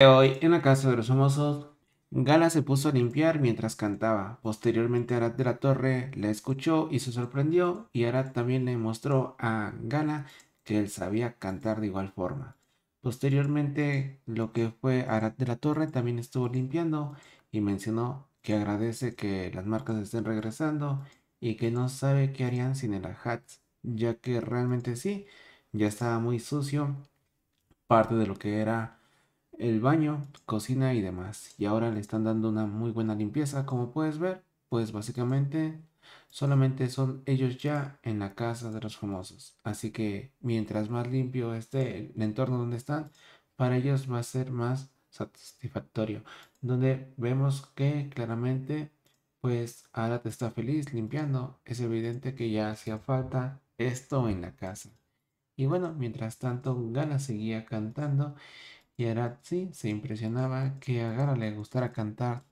Hoy, en la casa de los famosos, Gala se puso a limpiar mientras cantaba. Posteriormente, Arad de la Torre la escuchó y se sorprendió, y Arad también le mostró a Gala que él sabía cantar de igual forma. Posteriormente, lo que fue Arad de la Torre también estuvo limpiando y mencionó que agradece que las marcas estén regresando y que no sabe qué harían sin el Hats, ya que realmente sí, ya estaba muy sucio, parte de lo que era el baño, cocina y demás. Y ahora le están dando una muy buena limpieza, como puedes ver, pues básicamente solamente son ellos ya en la casa de los famosos. Así que mientras más limpio esté el entorno donde están, para ellos va a ser más satisfactorio. Donde vemos que claramente, pues ahora te está feliz limpiando. Es evidente que ya hacía falta esto en la casa. Y bueno, mientras tanto, Gala seguía cantando y sí, se impresionaba que a Gara le gustara cantar.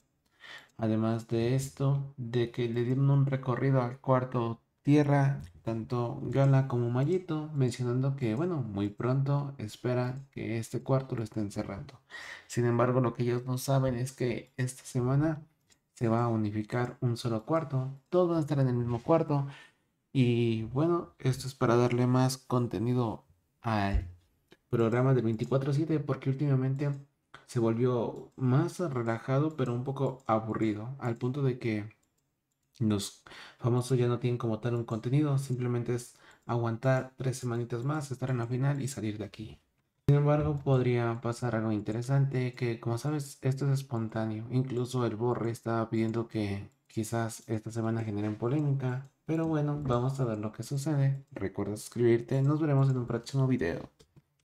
Además de esto, de que le dieron un recorrido al cuarto tierra, tanto Gala como Mallito, mencionando que, bueno, muy pronto espera que este cuarto lo estén cerrando. Sin embargo, lo que ellos no saben es que esta semana se va a unificar un solo cuarto, todos van a estar en el mismo cuarto. Y bueno, esto es para darle más contenido al Programa del 24/7 porque últimamente se volvió más relajado pero un poco aburrido al punto de que los famosos ya no tienen como tal un contenido, simplemente es aguantar tres semanitas más, estar en la final y salir de aquí. Sin embargo, podría pasar algo interesante que, como sabes, esto es espontáneo. Incluso el Borre estaba pidiendo que quizás esta semana generen polémica. Pero bueno, vamos a ver lo que sucede. Recuerda suscribirte. Nos veremos en un próximo video.